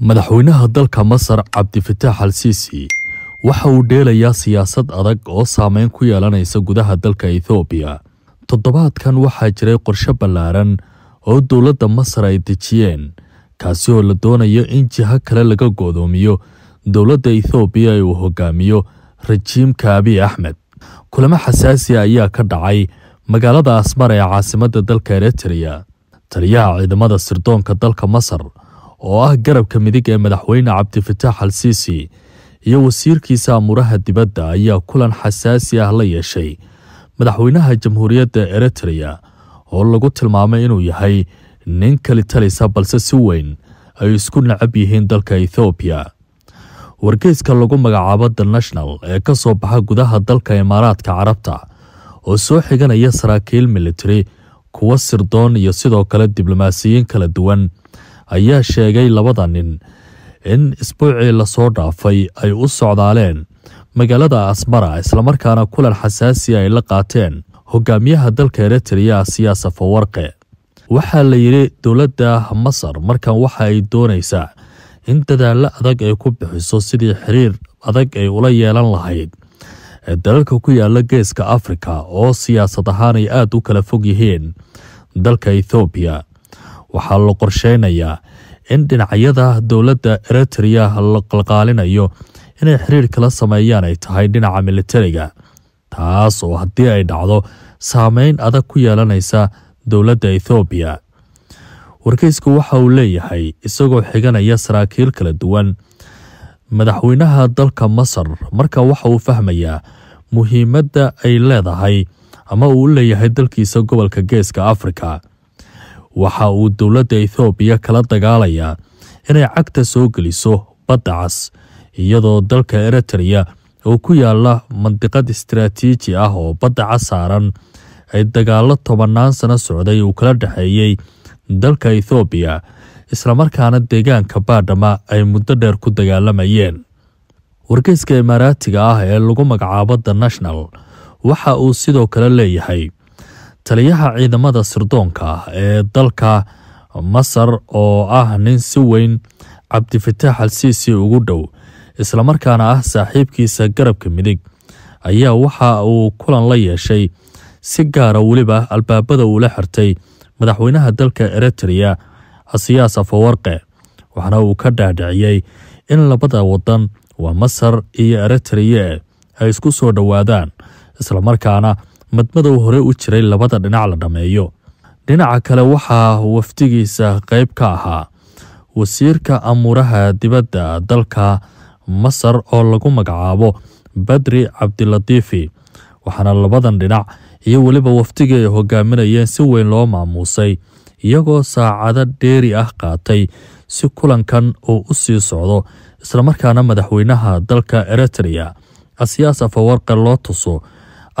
madaxweynaha dalka masar cabdifataax al siisi waxa uu dheelayaa siyaasad adag oo saameyn ku yeelanaysa gudaha dalka ethoobiya toddobaadkan waxaa jiray qorshe ballaaran oo dowladda masar ay dejiyeen kaasi oo la doonayo in jiho kale laga go-doomiyo dowladda ethoobiya ee uu hogaamiyo rajiimka abiy axmed kulamo xasaasiya ayaa ka dhacay magaalada asmar ee caasimadda dalka eritreya taliyaha ciidamada sirdoonka dalka masar oo ah garabka midig ee madaxweyne cabdifatax al siisi iyo wasiirkiisa amuraha dibadda ayaa kulan xasaasi ah la yeeshay madaxweynaha jamhuuriyadda eritreya oo lagu tilmaamay inuu yahay nin kali balse si weyn ay isku nacab yihiin dalka ethoobiya wargeyska lagu magacaabo the national ee ka soo baxa gudaha dalka imaaraadka carabta oo soo xiganaya saraakiil militari kuwo sirdoon iyo sidoo kale diblomaasiyiin kala duwan ayaa sheegay labada nin in isbuucii lasoo dhaafay ay u socdaaleen magaalada asmara islamarkaana kulan xasaasi ay la qaateen hogaamiyaha dalka eritriya eritreya siyaasafawarqe waxaa la yidhi dowladda masar markan waxa ay doonaysaa in dadaallo adag ay ku bixiso sidii xiriir adag ay ula yeelan lahayd ee dalalka ku yaala geeska afrika oo siyaasad ahaan ay aada u kala fog yihiin dalka ethoobiya waxaa la qorsheynayaa in dhinacyada dowladda eritriya la qalqaalinayo inay xiriir kala sameeyaan ay tahay dhinaca militariga taas oo haddii ay dhacdo saameyn adag ku yeelanaysa dowladda ethoobiya warkeyska waxa uu leeyahay isagoo xiganaya saraakiil kala duwan madaxweynaha dalka masar marka waxa uu fahmayaa muhiimadda ay leedahay ama uu u leeyahay dalkiisa gobolka geeska afrika waxa uu dowladda ethoobiya kala dagaalayaa inay cagta soo geliso badda cas iyadoo dalka eritriya oo ku yaalla mandiqad istaraatiiji ah oo badda cas saaran ay dagaalo tobannaan sano socday uu kala dhexeeyey dalka ethoobiya islamarkaana deegaanka baadhama ay muddo dheer ku dagaalamayeen wargeyska imaaraatiga ah ee lagu magacaabo the national waxa uu sidoo kale leeyahay taliyaha ciidamada sirdoonka ah ee dalka masar oo ah nin si weyn cabdifataax al siisi ugu dhow islamarkaana ah saaxiibkiisa garabka midig ayaa waxa uu kulan la yeeshay si gaara ah weliba albaabada uu la xirtay madaxweynaha dalka eritriya asiyaas afawarqe waxaana uu ka dhaadhiciyey in labada wadan waa masar iyo eritrea ay isku soo dhowaadaan islamarkaana madmadow hore u jiray labada dhinac la dhammeeyo dhinaca kale waxaa waftigiisa qayb ka ahaa wasiirka amuuraha dibadda dalka masar oo lagu magacaabo badri cabdilatiifi waxaana labadan dhinac iyo weliba wafdigii ay hogaaminayeen si weyn loo maamuusay iyagoo saacado dheeri ah qaatay si kulankan uu u sii socdo islamarkaana madaxweynaha dalka eritriya asiyaasa fawarqe loo tuso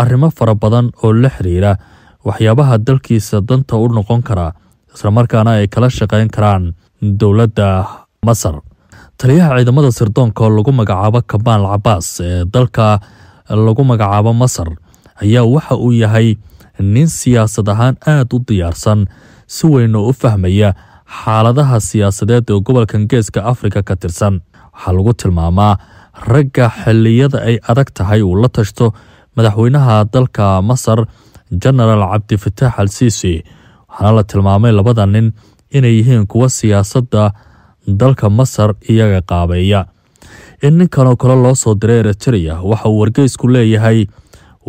arrimo fara badan oo la xiriira waxyaabaha dalkiisa danta u noqon kara islamarkaana ay kala shaqayn karaan dowladda masar taliyaha ciidamada sirdoonka oo lagu magacaabo kamaal cabaas ee dalka lagu magacaabo masar ayaa waxa uu yahay nin siyaasad ahaan aad u diyaarsan si weyn oo u fahmaya xaaladaha siyaasadeed ee gobolkan geeska afrika ka tirsan waxaa lagu tilmaamaa ragga xilliyada ay adag tahay uu la tashto madaxweynaha dalka masar genaraal cabdifataax al siisi waxaana la tilmaamay labada nin inay yihiin kuwa siyaasadda dalka masar iyaga qaabeeya in ninkan oo kale loo soo diray eritereya waxa uu wargeysku leeyahay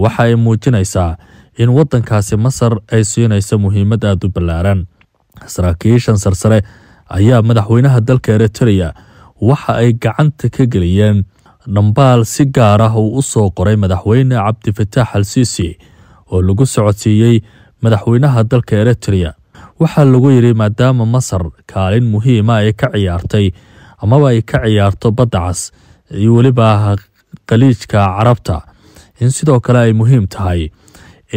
waxa ay muujinaysaa in waddankaasi masar ay siinayso muhiimad aada u ballaaran saraakiishan sarsare ayaa madaxweynaha dalka eritereya waxa ay gacanta ka geliyeen dhambaal si gaar ah uu u soo qoray madaxweyne cabdifataax al siisi oo lagu socodsiiyey madaxweynaha dalka eritriya waxaa lagu yidhi maadaama masar kaalin muhiima ah ay ka ciyaartay amaba ay ka ciyaarto badda cas iyo weliba khaliijka ah carabta in sidoo kale ay muhiim tahay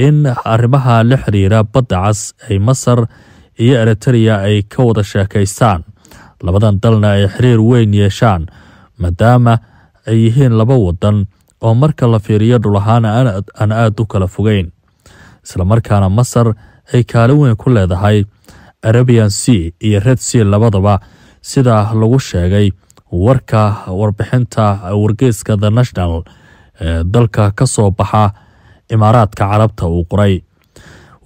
in arrimaha la xiriira badda cas ay masar iyo eritriya ay ka wada sheekaystaan labadan dalna ay xiriir weyn yeeshaan maadaama ay yihiin laba wadan oo marka la fiiriyo dhulahaan aan aad u kala fogeyn islamarkaana masar ay kaalin weyn ku leedahay arabian sea iyo red sea labadaba sida lagu sheegay warka warbixinta wargeyska the national ee dalka ka soo baxa imaaraadka carabta uu qoray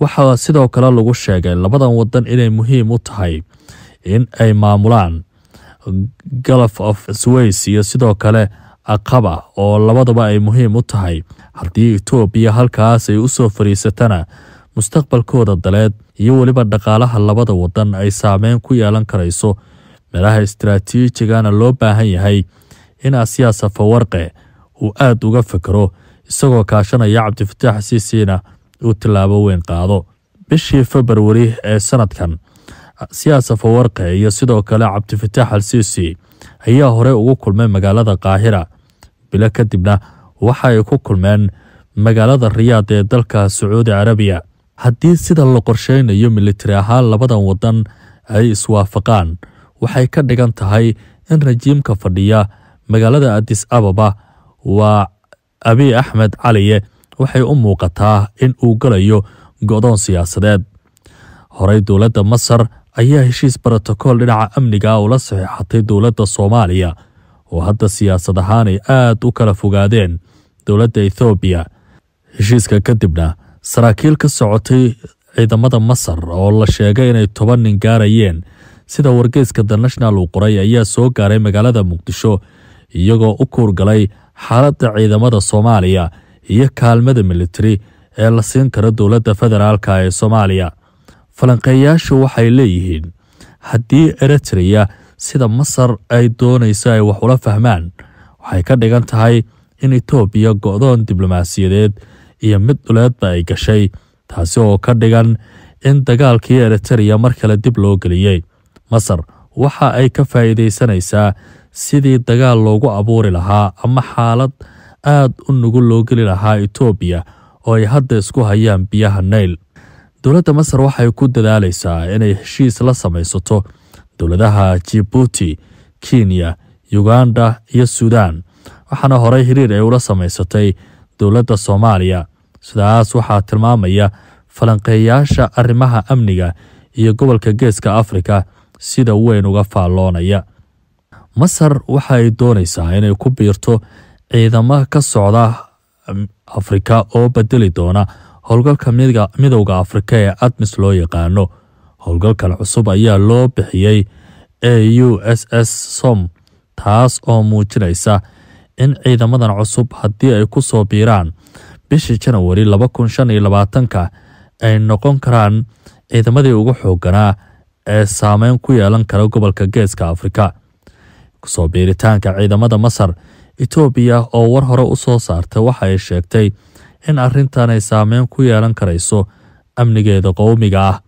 waxaa sidoo kale lagu sheegay labadan wadan inay muhiim u tahay in ay maamulaan golf of sways iyo sidoo kale aqaba oo labadaba ay muhiim u tahay haddii etoobiya halkaas ay usoo fariisatana mustaqbalkooda daleed iyo weliba dhaqaalaha labada wadan ay saameyn ku yeelan karayso meelaha istaraatiijigana loo baahan yahay in asiyaa safawarqe uu aad uga fekero isagoo kaashanaya cabdifataax siisiina uu tillaabo weyn qaado bishii februari ee sanadkan asiyaa fawarqe iyo sidoo kale cabdifataax al siisi ayaa hore ugu kulmay magaalada qaahira bilo kadibna waxa ay ku kulmeen magaalada riyaad ee dalka sacuudi carabiya haddii sida la qorsheynayo militari ahaan labadan waddan ay iswaafaqaan waxay ka dhigan tahay in rajiimka fadhiya magaalada adis ababa waa abiy axmed caliye waxay u muuqataa in uu galayo go-doon siyaasadeed horey dowladda masar ayaa heshiis brotokool dhinaca amniga ula saxiixatay dowladda soomaaliya oo hadda siyaasad ahaan ay aad u kala fogaadeen dowladda ethoobiya heshiiska kadibna saraakiil ka socotay ciidamada masar oo la sheegay inay toban nin gaarayeen sida wargeyska the national uu qoray ayaa soo gaaray magaalada muqdisho iyagoo u kuurgalay xaaladda ciidamada soomaaliya iyo kaalmada militari ee la siin karo dowladda federaalka ee soomaaliya falanqeeyaashu waxay leeyihiin haddii eritreya sida masar ay doonayso ay wax ula fahmaan waxay ka dhigan tahay in itoobiya go-doon diblomaasiyadeed iyo mid dhuleedba ay gashay taasi oo ka dhigan in dagaalkii eritriya mar kale dib loo geliyey masar waxa ay ka faa'iidaysanaysaa sidii dagaal loogu abuuri lahaa ama xaalad aad u nugul loo geli lahaa itoobiya oo ay hadda isku hayaan biyaha nayl dowladda masar waxay ku dadaalaysaa inay heshiis la samaysato dowladaha jibuuti kenya uganda iyo suudaan waxaana horey hiriir ay ula samaysatay dowladda soomaaliya sidaas waxaa tilmaamaya falanqeeyaasha arrimaha amniga iyo gobolka geeska afrika sida weyn uga faalloonaya masar waxa ay doonaysaa inay ku biirto ciidamo ka socda um, afrika oo beddeli doona howlgalka midowda afrika ee admis loo yaqaano howlgalkan cusub ayaa loo bixiyey a u s s som taas oo muujinaysa in ciidamadan cusub haddii ay ku soo biiraan bishii janawari laba kun shan iyo labaatanka ay noqon karaan ciidamadii ugu xooganaa ee saameyn ku yeelan kara gobolka geeska afrika kusoo biiritaanka ciidamada masar itoobiya oo war hore u soo saartay waxa ay sheegtay in arrintan ay saameyn ku yeelan karayso amnigeeda qowmiga ah